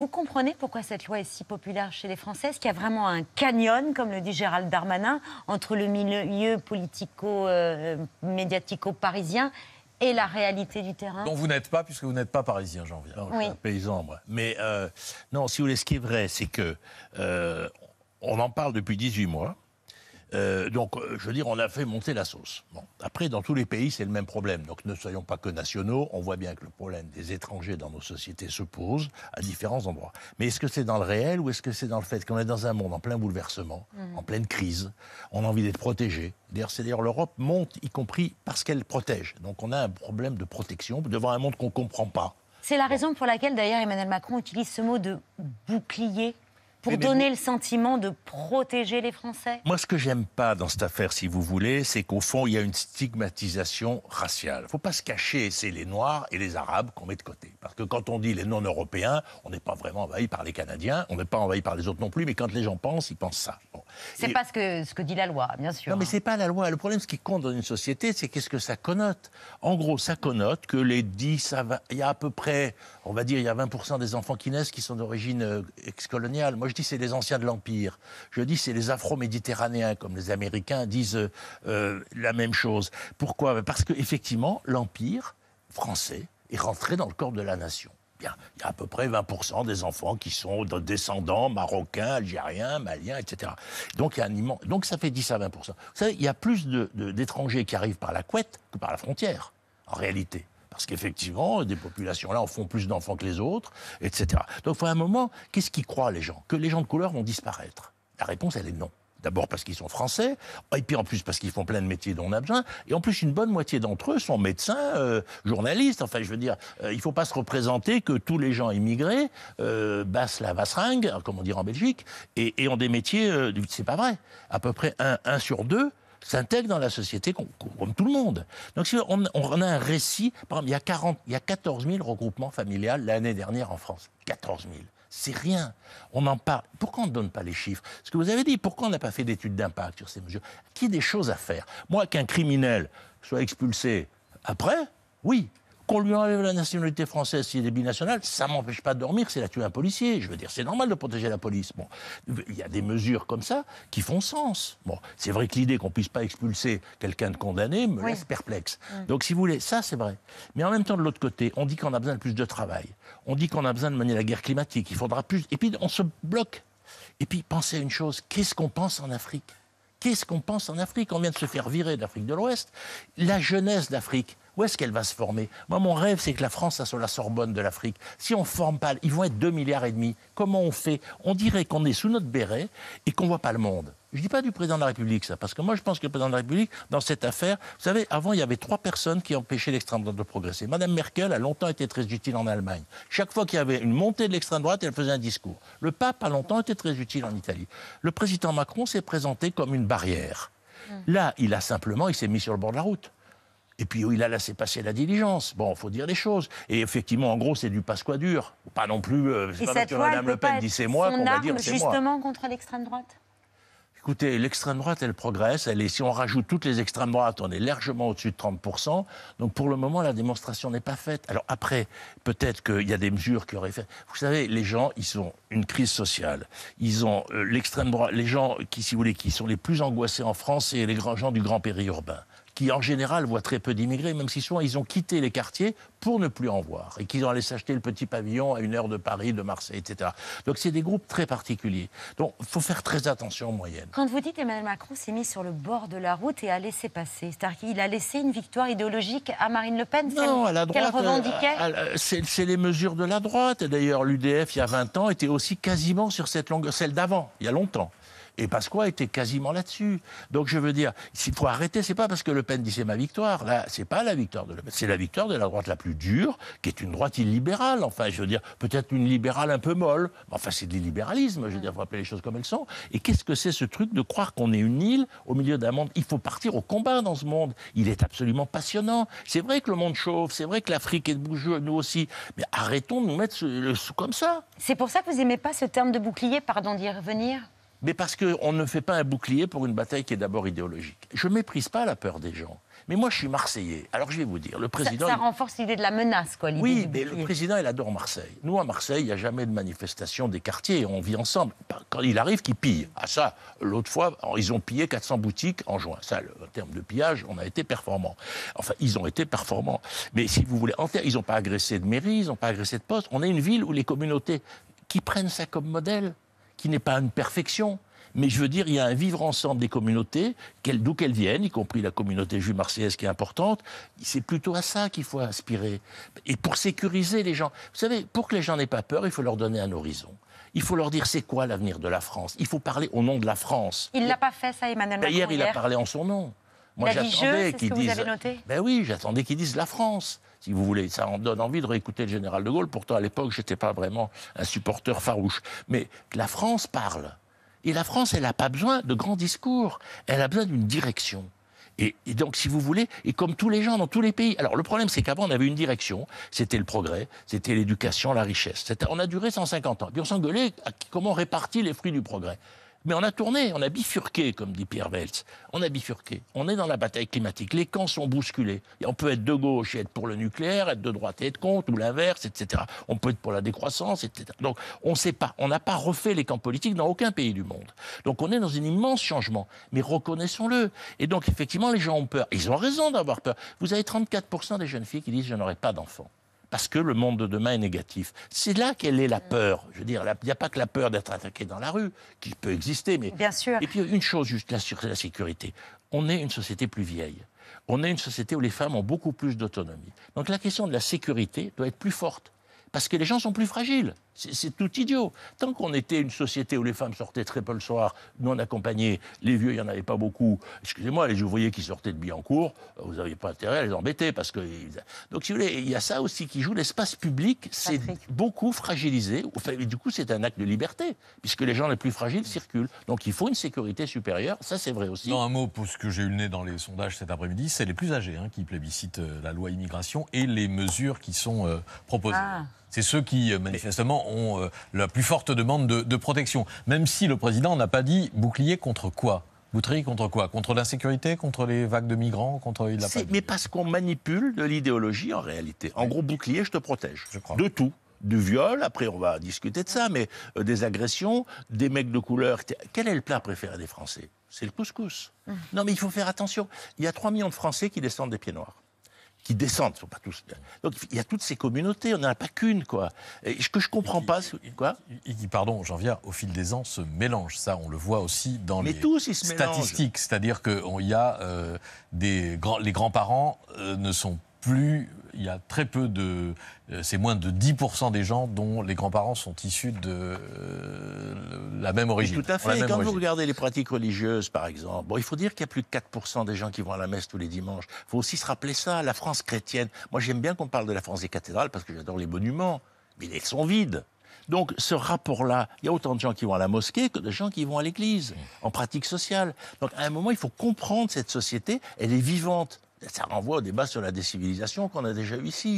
Vous comprenez pourquoi cette loi est si populaire chez les Français Est-ce qu'il y a vraiment un canyon, comme le dit Gérald Darmanin, entre le milieu politico-médiatico-parisien euh, et la réalité du terrain Donc vous n'êtes pas, puisque vous n'êtes pas parisien, j'en viens. je un paysan, moi. Mais euh, non, si vous voulez, ce qui est vrai, c'est que euh, on en parle depuis 18 mois. Euh, donc, euh, je veux dire, on a fait monter la sauce. Après, dans tous les pays, c'est le même problème. Donc, ne soyons pas que nationaux. On voit bien que le problème des étrangers dans nos sociétés se pose à différents endroits. Mais est-ce que c'est dans le réel ou est-ce que c'est dans le fait qu'on est dans un monde en plein bouleversement, mhm. en pleine crise On a envie d'être protégé. D'ailleurs, c'est d'ailleurs l'Europe monte, y compris parce qu'elle protège. Donc, on a un problème de protection devant un monde qu'on ne comprend pas. C'est la raison pour laquelle, d'ailleurs, Emmanuel Macron utilise ce mot de bouclier pour donner le sentiment de protéger les Français Moi, ce que j'aime pas dans cette affaire, si vous voulez, c'est qu'au fond, il y a une stigmatisation raciale. Il ne faut pas se cacher, c'est les Noirs et les Arabes qu'on met de côté. Parce que quand on dit les non-européens, on n'est pas vraiment envahi par les Canadiens, on n'est pas envahi par les autres non plus, mais quand les gens pensent, ils pensent ça. C'est pas ce que, dit la loi, bien sûr. Non, mais c'est pas la loi. Le problème, ce qui compte dans une société, c'est qu'est-ce que ça connote. En gros, ça connote que les 10, il y a à peu près, on va dire, il y a 20% des enfants qui naissent qui sont d'origine euh, ex-coloniale. Moi, je dis c'est les anciens de l'Empire. Je dis c'est les afro-méditerranéens, comme les Américains disent euh, euh, la même chose. Pourquoi Parce qu'effectivement, l'Empire français est rentré dans le corps de la nation il y, a à peu près 20% des enfants qui sont de descendants marocains, algériens, maliens, etc. Donc, y Donc ça fait 10 à 20%. Vous savez, il y a plus d'étrangers qui arrivent par la couette que par la frontière, en réalité. Parce qu'effectivement, des populations-là en font plus d'enfants que les autres, etc. Donc, il faut un moment, qu'est-ce qui croient les gens Que les gens de couleur vont disparaître La réponse, elle est non. D'abord parce qu'ils sont français, et puis en plus parce qu'ils font plein de métiers dont on a besoin, et en plus une bonne moitié d'entre eux sont médecins, euh, journalistes, enfin je veux dire, euh, il ne faut pas se représenter que tous les gens immigrés euh, bassent la vasseringue, euh, comme on dit en Belgique, et, ont des métiers, c'est pas vrai, à peu près un, sur deux s'intègre dans la société comme tout le monde. Donc on, a un récit, par il y a, 40, il y a 14 000 regroupements familiales l'année dernière en France, 14 000 c'est rien. On en parle. Pourquoi on ne donne pas les chiffres Ce que vous avez dit, pourquoi on n'a pas fait d'études d'impact sur ces mesures y a des choses à faire Moi, qu'un criminel soit expulsé après, oui. Qu'on lui enlève la nationalité française s'il est binational, ça m'empêche pas de dormir c'est la tuer un policier. Je veux dire, c'est normal de protéger la police. Bon, il y a des mesures comme ça qui font sens. Bon, c'est vrai que l'idée qu'on puisse pas expulser quelqu'un de condamné me laisse perplexe. Donc, si vous voulez, ça c'est vrai. Mais en même temps, de l'autre côté, on dit qu'on a besoin de plus de travail. On dit qu'on a besoin de mener la guerre climatique. Il faudra plus. Et puis, on se bloque. Et puis, pensez à une chose. Qu'est-ce qu'on pense en Afrique Qu'est-ce qu'on pense en Afrique On vient de se faire virer d'Afrique de l'Ouest. La jeunesse d'Afrique, où est-ce qu'elle va se former Moi, mon rêve, c'est que la France soit la Sorbonne de l'Afrique. Si on ne forme pas, ils vont être 2 milliards et demi. Comment on fait On dirait qu'on est sous notre béret et qu'on ne voit pas le monde. Je ne dis pas du président de la République, ça, parce que moi je pense que le président de la République, dans cette affaire, vous savez, avant il y avait trois personnes qui empêchaient l'extrême droite de progresser. Madame Merkel a longtemps été très utile en Allemagne. Chaque fois qu'il y avait une montée de l'extrême droite, elle faisait un discours. Le pape a longtemps été très utile en Italie. Le président Macron s'est présenté comme une barrière. Hum. Là, il a simplement, il s'est mis sur le bord de la route. Et puis il a laissé passer la diligence. Bon, faut dire les choses. Et effectivement, en gros, c'est du passe quoi dur. Pas non plus. Euh, c'est pas parce que Mme Le Pen dit c'est moi qu'on va dire c'est moi. Justement contre l'extrême droite. Écoutez, l'extrême droite, elle progresse. Elle si on rajoute toutes les extrêmes droites, on est largement au-dessus de 30%. Donc pour le moment, la démonstration n'est pas faite. Alors après, peut-être qu'il y a des mesures qui auraient fait. Vous savez, les gens, ils ont une crise sociale. Ils ont euh, l'extrême droite. Les gens qui, si vous voulez, qui sont les plus angoissés en France, c'est les grands gens du grand périurbain qui en général voient très peu d'immigrés, même si souvent ils ont quitté les quartiers pour ne plus en voir et qu'ils ont allé s'acheter le petit pavillon à une heure de Paris, de Marseille, etc. Donc c'est des groupes très particuliers. Donc il faut faire très attention en moyenne. Quand vous dites Emmanuel Macron s'est mis sur le bord de la route et a laissé passer, c'est-à-dire qu'il a laissé une victoire idéologique à Marine Le Pen, non, à la droite, euh, C'est les mesures de la droite. D'ailleurs, l'UDF, il y a 20 ans, était aussi quasiment sur cette longueur, celle d'avant, il y a longtemps. Et Pasqua était quasiment là-dessus. Donc je veux dire, s'il faut arrêter, c'est pas parce que Le Pen dit c'est ma victoire. Là, c'est pas la victoire de Le Pen. C'est la victoire de la droite la plus dure, qui est une droite illibérale. Enfin, je veux dire, peut-être une libérale un peu molle. Enfin, c'est de libéralisme. Je veux dire, faut appeler les choses comme elles sont. Et qu'est-ce que c'est ce truc de croire qu'on est une île au milieu d'un monde Il faut partir au combat dans ce monde. Il est absolument passionnant. C'est vrai que le monde chauffe. C'est vrai que l'Afrique est de nous aussi. Mais arrêtons de nous mettre comme ça. C'est pour ça que vous aimez pas ce terme de bouclier. Pardon d'y revenir mais parce qu'on ne fait pas un bouclier pour une bataille qui est d'abord idéologique. Je ne méprise pas la peur des gens. Mais moi, je suis Marseillais. Alors, je vais vous dire, le président. Ça, renforce l'idée de la menace, quoi. Oui, mais le président, il adore Marseille. Nous, à Marseille, il n'y a jamais de manifestation des quartiers. On vit ensemble. Bah, quand il arrive, qu'il pille. Ah, ça, l'autre fois, ils ont pillé 400 boutiques en juin. Ça, le, en termes de pillage, on a été performant. Enfin, ils ont été performants. Mais si vous voulez, en faire... ils n'ont pas agressé de mairie, ils n'ont pas agressé de poste. On est une ville où les communautés qui prennent ça comme modèle qui n'est pas une perfection. Mais je veux dire, il y a un vivre ensemble des communautés, d'où qu'elles viennent, y compris la communauté juive marseillaise qui est importante. C'est plutôt à ça qu'il faut aspirer. Et pour sécuriser les gens. Vous savez, pour que les gens n'aient pas peur, il faut leur donner un horizon. Il faut leur dire c'est quoi l'avenir de la France. Il faut parler au nom de la France. Il ne l'a pas fait, ça, Emmanuel Macron. Hier, il a parlé en son nom. Moi, j'attendais qu'ils disent. Ben oui, j'attendais qu'ils disent la France si vous voulez. Ça en donne envie de réécouter le général de Gaulle. Pourtant, à l'époque, je n'étais pas vraiment un supporteur farouche. Mais la France parle. Et la France, elle n'a pas besoin de grands discours. Elle a besoin d'une direction. Et, donc, si vous voulez, et comme tous les gens dans tous les pays. Alors, le problème, c'est qu'avant, on avait une direction. C'était le progrès, c'était l'éducation, la richesse. On a duré 150 ans. Et puis, on s'engueulait comment on répartit les fruits du progrès. Mais on a tourné, on a bifurqué, comme dit Pierre Veltz. On a bifurqué. On est dans la bataille climatique. Les camps sont bousculés. on peut être de gauche et être pour le nucléaire, être de droite et être contre, ou l'inverse, etc. On peut être pour la décroissance, etc. Donc on ne sait pas. On n'a pas refait les camps politiques dans aucun pays du monde. Donc on est dans un immense changement. Mais reconnaissons-le. Et donc effectivement, les gens ont peur. Ils ont raison d'avoir peur. Vous avez 34% des jeunes filles qui disent je n'aurai pas d'enfants parce que le monde de demain est négatif. C'est là qu'elle est la peur. Je veux dire, il n'y a pas que la peur d'être attaqué dans la rue, qui peut exister, mais... Bien sûr. Et puis une chose juste là la sécurité. On est une société plus vieille. On est une société où les femmes ont beaucoup plus d'autonomie. Donc la question de la sécurité doit être plus forte parce que les gens sont plus fragiles. C'est tout idiot. Tant qu'on était une société où les femmes sortaient très peu le soir, non accompagnées, les vieux, il n'y en avait pas beaucoup. Excusez-moi, les ouvriers qui sortaient de Billancourt, euh, vous n'aviez pas intérêt à les embêter. Parce que... Donc, si vous voulez, il y a ça aussi qui joue. L'espace public, c'est beaucoup fragilisé. du coup, c'est un acte de liberté, puisque les gens les plus fragiles circulent. Donc, il faut une sécurité supérieure. Ça, c'est vrai aussi. un mot, pour ce que j'ai eu le nez dans les sondages cet après-midi, c'est les plus âgés hein, qui plébiscitent euh, la loi immigration et les mesures qui sont euh, proposées. Ah c'est ceux qui, euh, manifestement, ont euh, la plus forte demande de, protection. Même si le président n'a pas dit bouclier contre quoi Bouterie contre quoi Contre l'insécurité Contre les vagues de migrants contre... mais parce qu'on manipule de l'idéologie en réalité. En gros, bouclier, je te protège. Je crois. De tout. Du viol, après on va discuter de ça, mais euh, des agressions, des mecs de couleur. Quel est le plat préféré des Français C'est le couscous. Mmh. Non, mais il faut faire attention. Il y a 3 millions de Français qui descendent des pieds noirs descendent. sont pas tous... Donc il y a toutes ces communautés, on n'en a pas qu'une. Quoi. Et ce que je comprends pas, c'est... Quoi pardon, j'en viens, au fil des ans se mélange. Ça, on le voit aussi dans les statistiques. C'est-à-dire que y a euh, des grands... les grands-parents euh, ne sont plus il y a très peu de. Euh, c'est moins de 10% des gens dont les grands-parents sont issus de euh, la même origine. Tout à fait. Et quand vous regardez les pratiques religieuses, par exemple, bon, il faut dire qu'il y a plus de 4% des gens qui vont à la messe tous les dimanches. Il faut aussi se rappeler ça, la France chrétienne. Moi, j'aime bien qu'on parle de la France des cathédrales parce que j'adore les monuments, mais ils sont vides. Donc ce rapport-là, il y a autant de gens qui vont à la mosquée que de gens qui vont à l'église, mm. en pratique sociale. Donc à un moment, il faut comprendre cette société, elle est vivante. Ça renvoie au débat sur la décivilisation qu'on a déjà eu ici.